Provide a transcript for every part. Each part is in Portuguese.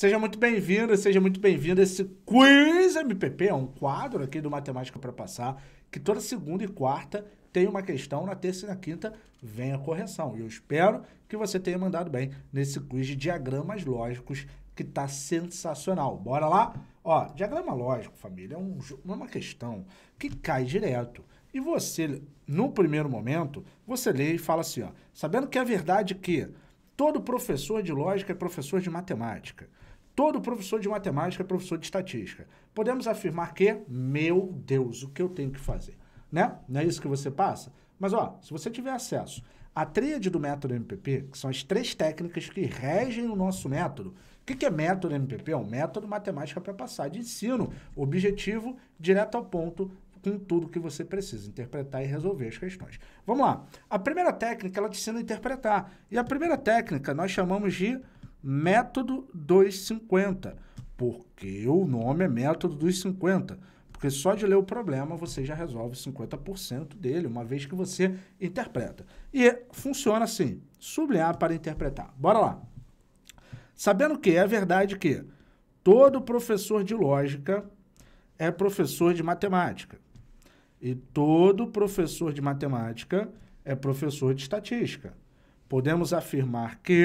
Seja muito bem-vindo, seja muito bem-vindo. Esse Quiz MPP é um quadro aqui do Matemática para Passar, que toda segunda e quarta tem uma questão, na terça e na quinta vem a correção. E eu espero que você tenha mandado bem nesse quiz de diagramas lógicos, que está sensacional. Bora lá? Ó, diagrama lógico, família, é um, é uma questão que cai direto. E você, no primeiro momento, você lê e fala assim, ó, sabendo que é verdade que Todo professor de lógica é professor de matemática. Todo professor de matemática é professor de estatística. Podemos afirmar que, meu Deus, o que eu tenho que fazer? Né? Não é isso que você passa? Mas, ó, se você tiver acesso à tríade do método MPP, que são as três técnicas que regem o nosso método, o que, é método MPP? É um método matemática para passar de ensino, objetivo, direto ao ponto, com tudo que você precisa, interpretar e resolver as questões. Vamos lá. A primeira técnica, ela te ensina a interpretar. E a primeira técnica nós chamamos de método 250. Porque o nome é método dos 50. Porque só de ler o problema você já resolve 50% dele, uma vez que você interpreta. E funciona assim: sublinhar para interpretar. Bora lá. Sabendo que é verdade que todo professor de lógica é professor de matemática. E todo professor de matemática é professor de estatística. Podemos afirmar que.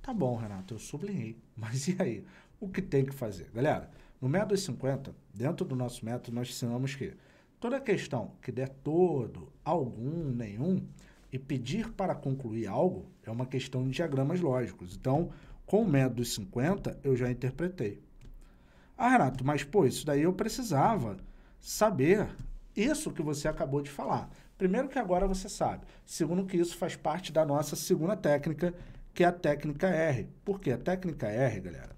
Tá bom, Renato, eu sublinhei. Mas e aí? O que tem que fazer? Galera, no método 50, dentro do nosso método, nós ensinamos que toda questão que der todo, algum, nenhum, e pedir para concluir algo é uma questão de diagramas lógicos. Então, com o método 50, eu já interpretei. Ah, Renato, mas pô, isso daí eu precisava saber isso que você acabou de falar. Primeiro que agora você sabe. Segundo que isso faz parte da nossa segunda técnica, que é a técnica R. por quê? a técnica R, galera,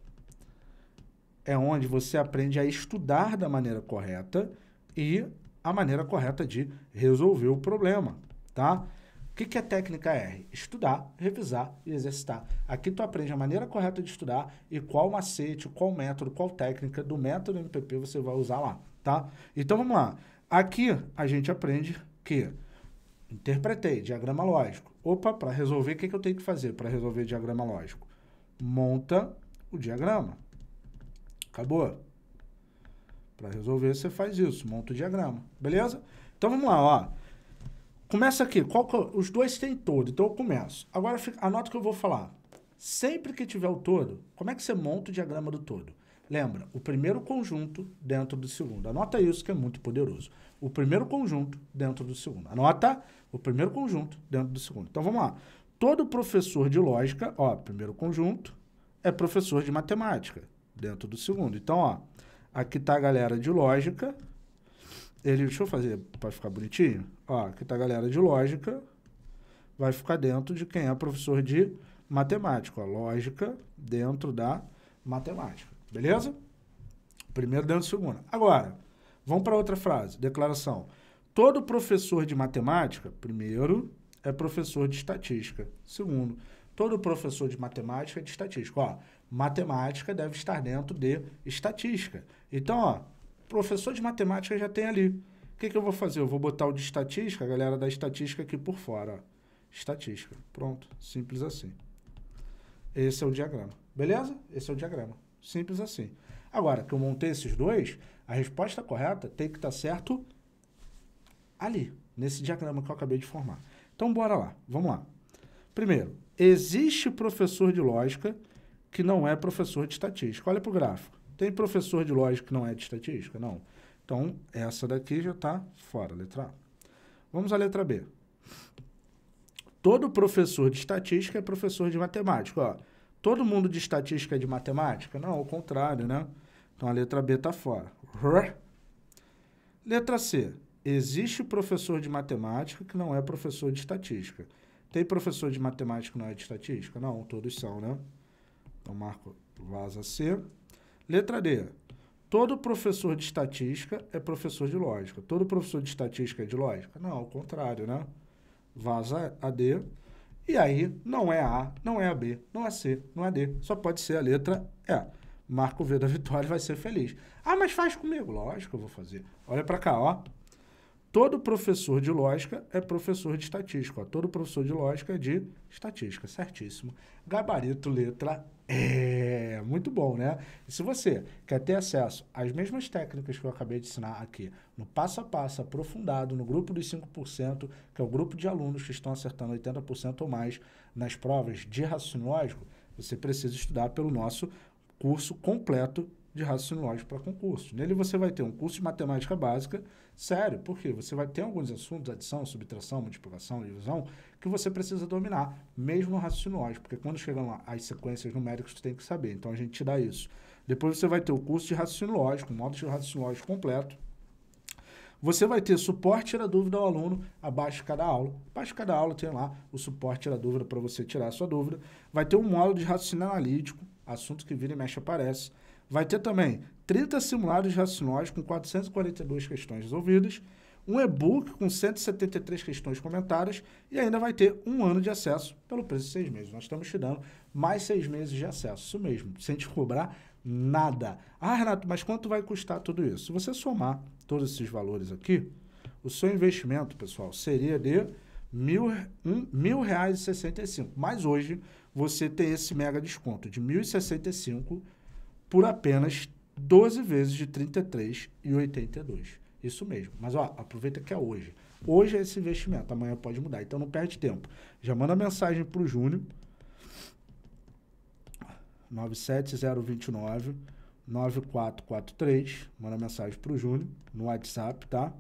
é onde você aprende a estudar da maneira correta e a maneira correta de resolver o problema, tá? O que, que é técnica R? Estudar, revisar e exercitar. Aqui tu aprende a maneira correta de estudar e qual macete, qual método, qual técnica do método MPP você vai usar lá, tá? Então vamos lá. Aqui a gente aprende que interpretei diagrama lógico. Opa, para resolver, o que, que eu tenho que fazer para resolver diagrama lógico? Monta o diagrama. Acabou. Para resolver, você faz isso, monta o diagrama. Beleza? Então vamos lá, ó. Começa aqui. Qual que, os dois têm todo, então eu começo. Agora fica, anota o que eu vou falar. Sempre que tiver o todo, como é que você monta o diagrama do todo? Lembra, o primeiro conjunto dentro do segundo. Anota isso que é muito poderoso. O primeiro conjunto dentro do segundo. Anota o primeiro conjunto dentro do segundo. Então vamos lá. Todo professor de lógica, ó, primeiro conjunto, é professor de matemática dentro do segundo. Então, ó, aqui tá a galera de lógica. Ele, deixa eu fazer para ficar bonitinho. Ó, aqui tá a galera de lógica. Vai ficar dentro de quem é professor de matemática. Ó, lógica dentro da matemática. Beleza? Primeiro dentro do segundo. Agora, vamos para outra frase, declaração. Todo professor de matemática, primeiro, é professor de estatística. Segundo, todo professor de matemática é de estatística. Ó, matemática deve estar dentro de estatística. Então, ó, professor de matemática já tem ali. O que, que eu vou fazer? Eu vou botar o de estatística, a galera da estatística aqui por fora. Ó. Estatística. Pronto. Simples assim. Esse é o diagrama. Beleza? Esse é o diagrama. Simples assim. Agora, que eu montei esses dois, a resposta correta tem que estar tá certo ali, nesse diagrama que eu acabei de formar. Então, bora lá. Vamos lá. Primeiro, existe professor de lógica que não é professor de estatística. Olha para o gráfico. Tem professor de lógica que não é de estatística? Não. Então, essa daqui já está fora, letra A. Vamos à letra B. Todo professor de estatística é professor de matemática. Ó, Todo mundo de estatística é de matemática? Não, ao contrário, né? Então a letra B está fora. Letra C. Existe professor de matemática que não é professor de estatística. Tem professor de matemática que não é de estatística? Não, todos são, né? Então marco vaza C. Letra D. Todo professor de estatística é professor de lógica. Todo professor de estatística é de lógica? Não, ao contrário, né? Vaza a D. E aí não é A, não é a B, não é C, não é D. Só pode ser a letra E. Marco V da vitória vai ser feliz. Ah, mas faz comigo. Lógico que eu vou fazer. Olha para cá, ó. Todo professor de lógica é professor de estatística. Ó. Todo professor de lógica é de estatística, certíssimo. Gabarito, letra E. Muito bom, né? E se você quer ter acesso às mesmas técnicas que eu acabei de ensinar aqui, no passo a passo aprofundado, no grupo dos 5%, que é o grupo de alunos que estão acertando 80% ou mais nas provas de raciocínio lógico, você precisa estudar pelo nosso curso completo de raciocínio lógico para concurso. Nele você vai ter um curso de matemática básica, sério, porque você vai ter alguns assuntos, adição, subtração, multiplicação, divisão, que você precisa dominar, mesmo no raciocínio lógico, porque quando chegam lá as sequências numéricas, você tem que saber. Então a gente te dá isso. Depois você vai ter o curso de raciocínio lógico, um modo de raciocínio lógico completo. Você vai ter suporte tira dúvida ao aluno abaixo de cada aula. Abaixo de cada aula tem lá o suporte tira dúvida para você tirar a sua dúvida. Vai ter um módulo de raciocínio analítico, assunto que vira e mexe aparece. Vai ter também 30 simulados racionais com 442 questões resolvidas, um e-book com 173 questões comentadas e ainda vai ter um ano de acesso pelo preço de seis meses. Nós estamos te dando mais seis meses de acesso, isso mesmo, sem te cobrar nada. Ah, Renato, mas quanto vai custar tudo isso? Se você somar todos esses valores aqui, o seu investimento, pessoal, seria de mil, um, mil reais sessenta e cinco. Mas hoje você tem esse mega desconto de mil e sessenta e cinco por apenas 12 vezes de 33,82. Isso mesmo. Mas ó, aproveita que é hoje. Hoje é esse investimento, amanhã pode mudar. Então não perde tempo. Já manda mensagem para o Júnior. 97029 9443. Manda mensagem para o Júnior no WhatsApp, tá?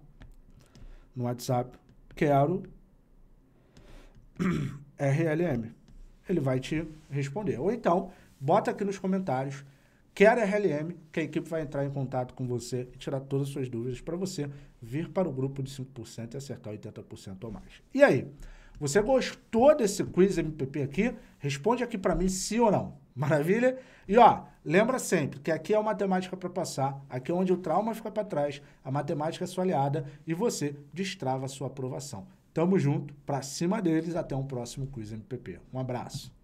No WhatsApp, quero RLM. Ele vai te responder. Ou então, bota aqui nos comentários Quer RLM, que a equipe vai entrar em contato com você e tirar todas as suas dúvidas para você vir para o grupo de 5% e acertar 80% ou mais. E aí? Você gostou desse quiz MPP aqui? Responde aqui para mim sim ou não. Maravilha? E ó, lembra sempre que aqui é a matemática para passar, aqui é onde o trauma fica para trás, a matemática é sua aliada e você destrava a sua aprovação. Tamo junto, para cima deles, até um próximo quiz MPP. Um abraço.